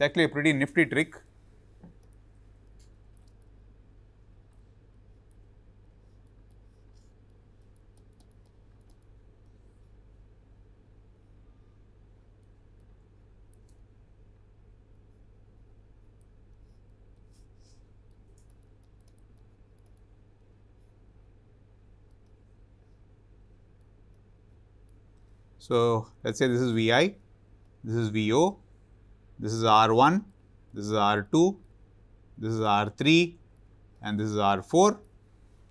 It's actually a pretty nifty trick. So, let us say this is V i, this is V o this is R1, this is R2, this is R3 and this is R4.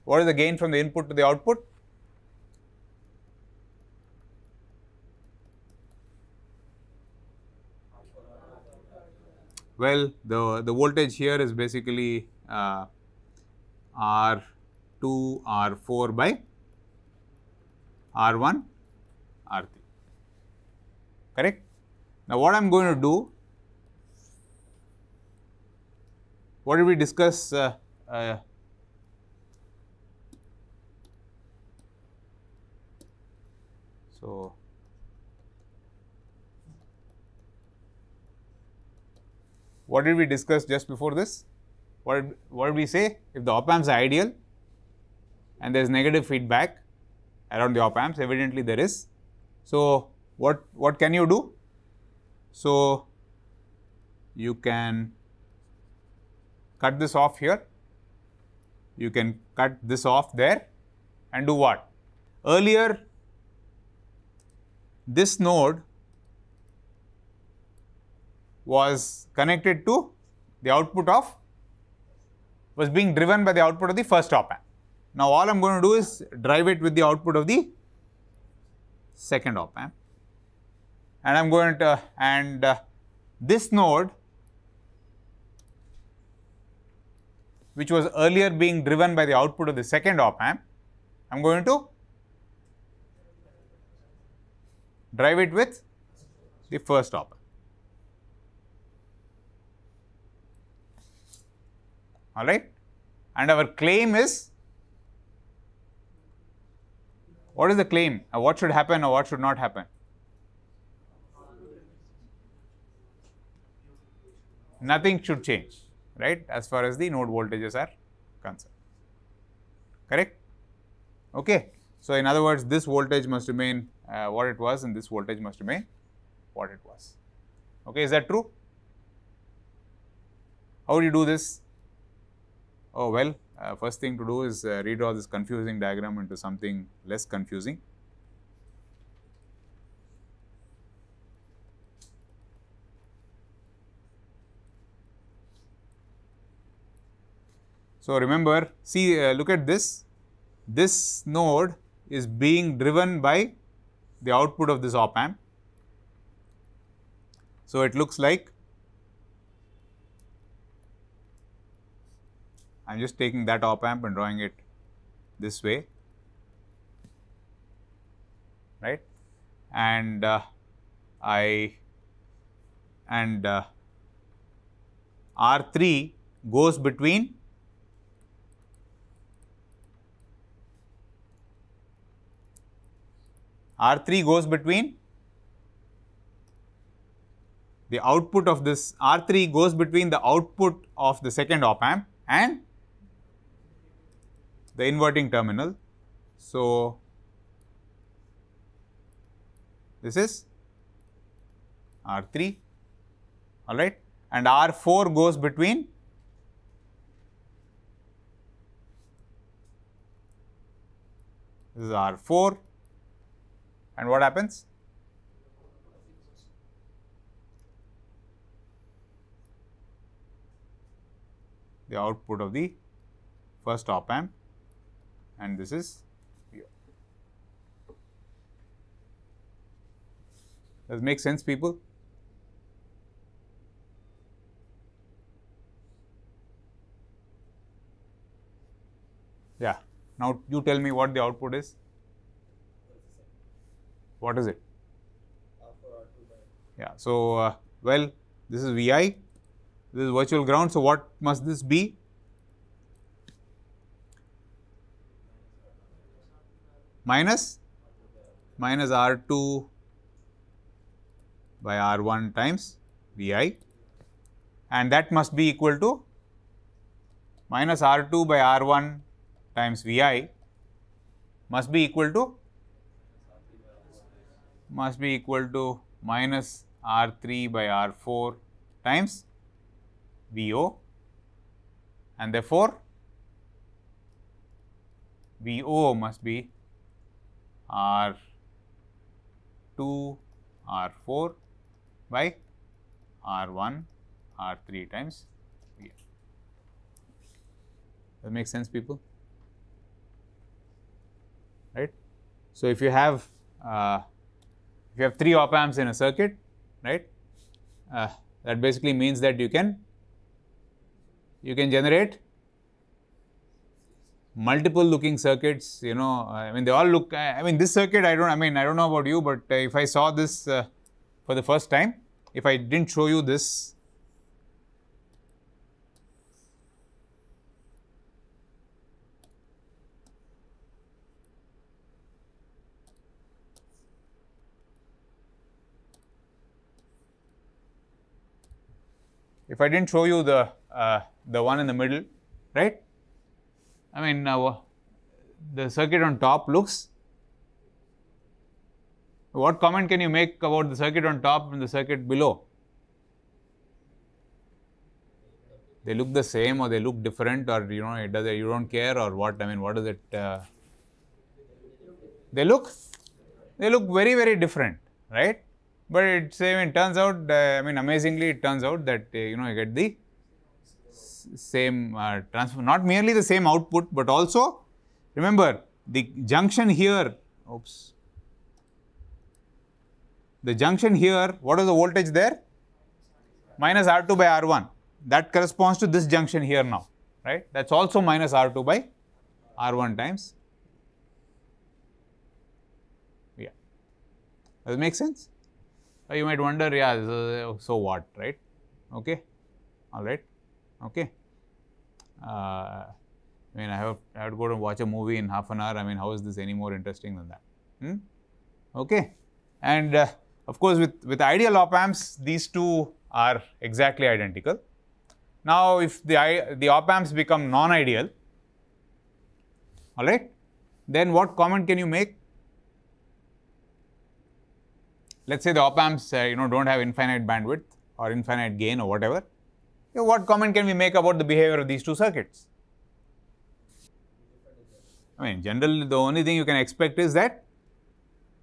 What is the gain from the input to the output? Well, the, the voltage here is basically uh, R2, R4 by R1, R3, correct? Now, what I am going to do what did we discuss uh, uh, so what did we discuss just before this what did, what did we say if the op amps are ideal and there is negative feedback around the op amps evidently there is so what what can you do so you can cut this off here. You can cut this off there and do what? Earlier, this node was connected to the output of, was being driven by the output of the first op amp. Now, all I am going to do is drive it with the output of the second op amp and I am going to, and uh, this node which was earlier being driven by the output of the second op amp, I am going to drive it with the first op amp. All right. And our claim is what is the claim? Uh, what should happen or what should not happen? Nothing should change right as far as the node voltages are concerned. Correct? Okay. So, in other words, this voltage must remain uh, what it was and this voltage must remain what it was. Okay, is that true? How do you do this? Oh, well, uh, first thing to do is uh, redraw this confusing diagram into something less confusing. So, remember see uh, look at this, this node is being driven by the output of this op amp. So, it looks like I am just taking that op amp and drawing it this way right and uh, I and uh, R3 goes between R3 goes between the output of this R3 goes between the output of the second op amp and the inverting terminal. So, this is R3 all right and R4 goes between this is R4 and what happens? The output of the first op amp and this is Does it make sense, people? Yeah. Now, you tell me what the output is. What is it? Uh, yeah, so uh, well, this is Vi, this is virtual ground. So, what must this be? Minus minus R2 by R1 times Vi and that must be equal to minus R2 by R1 times Vi must be equal to must be equal to minus R 3 by R 4 times V O and therefore, V O must be R 2 R 4 by R 1 R 3 times V O. That makes sense people, right. So, if you have uh, if you have 3 op amps in a circuit, right, uh, that basically means that you can, you can generate multiple looking circuits, you know, I mean, they all look, I, mean, this circuit, I don't, I mean, I don't know about you, but uh, if I saw this uh, for the first time, if I didn't show you this if I didn't show you the uh, the one in the middle, right? I mean, uh, the circuit on top looks. What comment can you make about the circuit on top and the circuit below? They look the same, or they look different, or you know, it does. You don't care, or what? I mean, what is it? Uh, they look. They look very very different, right? But it same. it turns out, uh, I mean, amazingly, it turns out that, uh, you know, I get the same uh, transfer, not merely the same output, but also remember the junction here, oops, the junction here, what is the voltage there? Minus R2 by R1, that corresponds to this junction here now, right? That is also minus R2 by R1 times, yeah. Does it make sense? Uh, you might wonder, yeah, so, uh, so what, right? Okay, all right, okay. Uh, I mean, I have, I have to go to watch a movie in half an hour. I mean, how is this any more interesting than that? Hmm? Okay, and uh, of course, with with ideal op amps, these two are exactly identical. Now, if the the op amps become non-ideal, all right, then what comment can you make? let's say the op amps uh, you know don't have infinite bandwidth or infinite gain or whatever you know, what comment can we make about the behavior of these two circuits i mean generally the only thing you can expect is that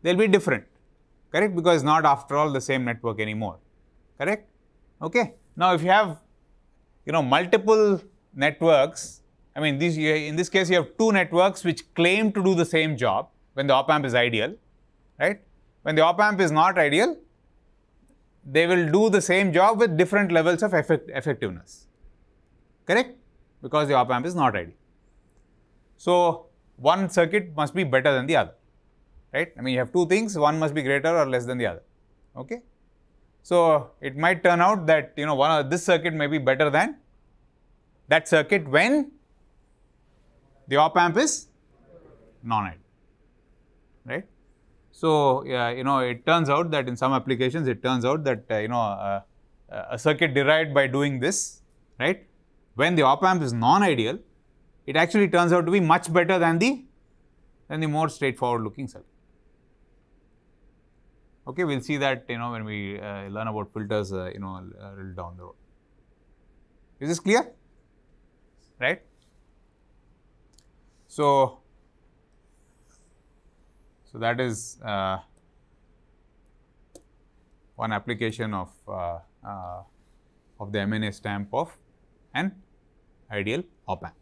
they'll be different correct because not after all the same network anymore correct okay now if you have you know multiple networks I mean, these, in this case, you have two networks which claim to do the same job when the op amp is ideal, right? when the op amp is not ideal, they will do the same job with different levels of effect effectiveness, correct? Because the op amp is not ideal. So, one circuit must be better than the other, right? I mean, you have two things, one must be greater or less than the other, okay? So, it might turn out that, you know, one this circuit may be better than that circuit when the op amp is non-ideal, right? So, you know, it turns out that in some applications, it turns out that, uh, you know, uh, uh, a circuit derived by doing this, right? When the op amp is non-ideal, it actually turns out to be much better than the than the more straightforward looking circuit. Okay, we'll see that you know when we uh, learn about filters, uh, you know, a little down the road. Is this clear? Right. So so, that is uh, one application of, uh, uh, of the MNA stamp of an ideal op amp.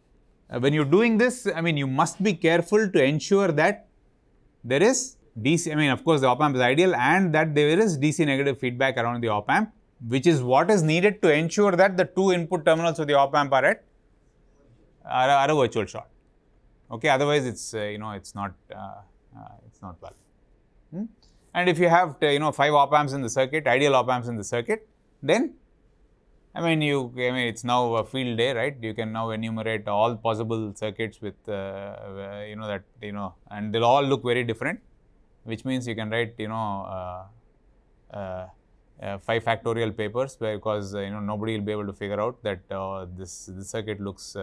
Uh, when you are doing this, I mean you must be careful to ensure that there is DC, I mean of course, the op amp is ideal and that there is DC negative feedback around the op amp, which is what is needed to ensure that the two input terminals of the op amp are at are, are a virtual short. Okay, otherwise it's uh, you know it's not uh, uh, it's not valid. Hmm? And if you have uh, you know 5 op amps in the circuit, ideal op amps in the circuit, then I mean you I mean it's now a field day, right? You can now enumerate all possible circuits with uh, uh you know that you know, and they'll all look very different, which means you can write you know uh, uh, five factorial papers because you know nobody will be able to figure out that this the circuit looks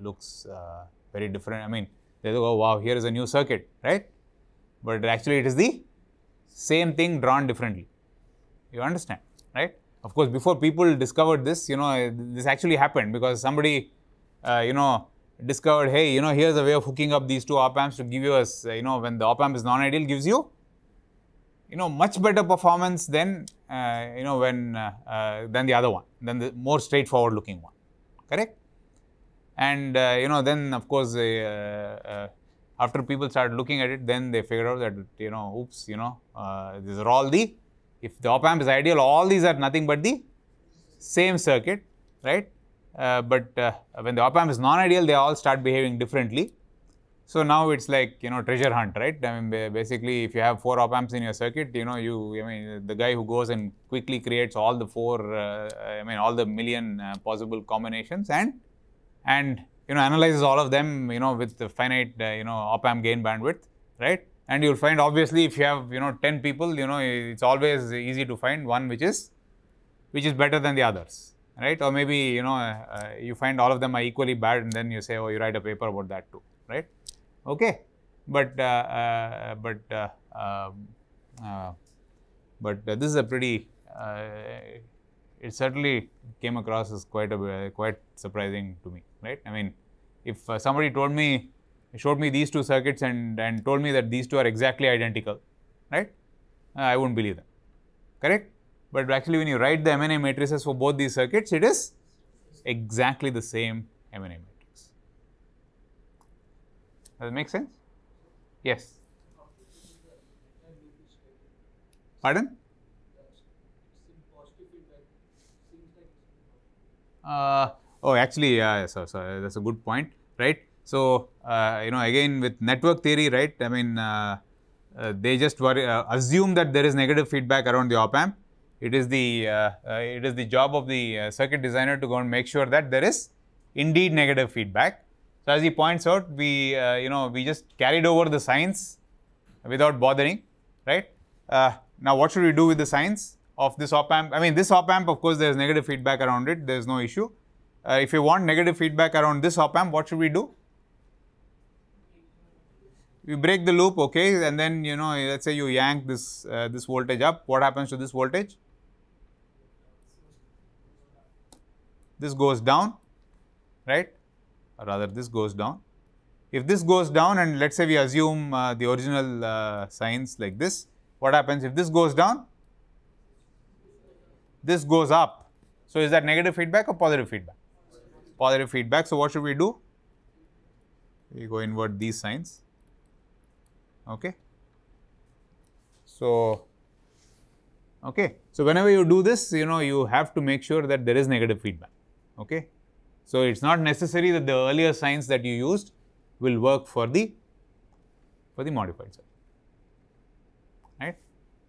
looks very different. I mean they go, oh, wow, here is a new circuit, right? But actually, it is the same thing drawn differently. You understand, right? Of course, before people discovered this, you know, this actually happened because somebody, uh, you know, discovered, hey, you know, here's a way of hooking up these two op amps to give you a, you know, when the op amp is non-ideal, gives you, you know, much better performance than, uh, you know, when, uh, uh than the other one, than the more straightforward looking one, correct? and uh, you know then of course uh, uh, after people start looking at it then they figure out that you know oops you know these are all the if the op amp is ideal all these are nothing but the same circuit right uh, but uh, when the op amp is non-ideal they all start behaving differently so now it's like you know treasure hunt, right? I mean, basically, if you have four op amps in your circuit, you know, you I mean, the guy who goes and quickly creates all the four, uh, I mean, all the million uh, possible combinations and and you know analyzes all of them you know with the finite uh, you know op amp gain bandwidth right and you'll find obviously if you have you know 10 people you know it's always easy to find one which is which is better than the others right or maybe you know uh, uh you find all of them are equally bad and then you say oh you write a paper about that too right okay but uh, uh but uh, um, but this is a pretty it certainly came across as quite a quite surprising to me, right? I mean, if uh, somebody told me, showed me these two circuits and and told me that these two are exactly identical, right? Uh, I wouldn't believe them, correct? But actually, when you write the MNA matrices for both these circuits, it is exactly the same MNA matrix. Does it make sense? Yes. Pardon? Uh, oh, actually, yeah, so, so uh, that's a good point, right? So, uh, you know, again with network theory, right? I mean, uh, uh they just worry, uh, assume that there is negative feedback around the op amp. It is the it is the job of the circuit designer to go and make sure that there is indeed negative feedback. So, as he points out, we you know we just carried over the science without bothering, right? now, what should we do with the science? of this op amp. I mean, this op amp, of course, there's negative feedback around it. There's no issue. Uh, if you want negative feedback around this op amp, what should we do? You break the loop, okay, and then you know, let's say you yank this uh, this voltage up. What happens to this voltage? This goes down, right? Or rather, this goes down. If this goes down, and let's say we assume uh, the original uh, signs like this, what happens if this goes down? this goes up. So, is that negative feedback or positive feedback? Positive feedback. So, what should we do? We go invert these signs. Okay. So, okay. So, whenever you do this, you know, you have to make sure that there is negative feedback. Okay. So, it is not necessary that the earlier signs that you used will work for the for the modified circuit. Right.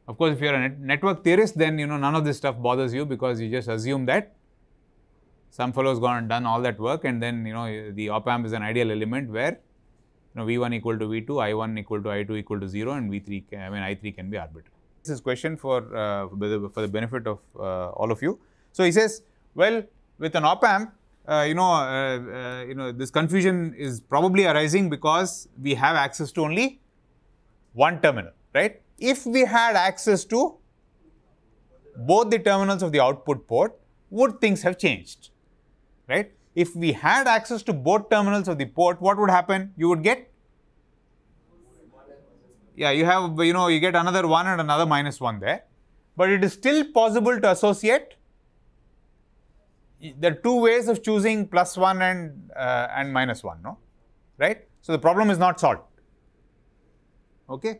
Of course, if you are a net network theorist, then you know none of this stuff bothers you because you just assume that some fellow has gone and done all that work and then you know the op amp is an ideal element where you know V1 equal to V2, I1 equal to I2 equal to 0 and V3 can, I mean I3 can be arbitrary. This is question for, uh, for the benefit of uh, all of you. So, he says well with an op amp uh, you know uh, uh, you know this confusion is probably arising because we have access to only one terminal right if we had access to both the terminals of the output port, would things have changed? Right? If we had access to both terminals of the port, what would happen? You would get yeah, you have, you know, you get another 1 and another minus 1 there. But it is still possible to associate there are two ways of choosing plus 1 and, uh, and minus 1, no? Right? So, the problem is not solved. Okay?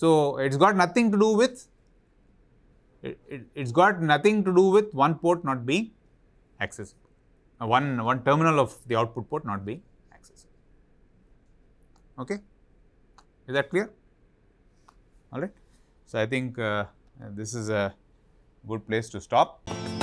So, it has got nothing to do with it, it has got nothing to do with one port not being accessible, uh, one, one terminal of the output port not being accessible. Okay. Is that clear? All right. So, I think uh, this is a good place to stop.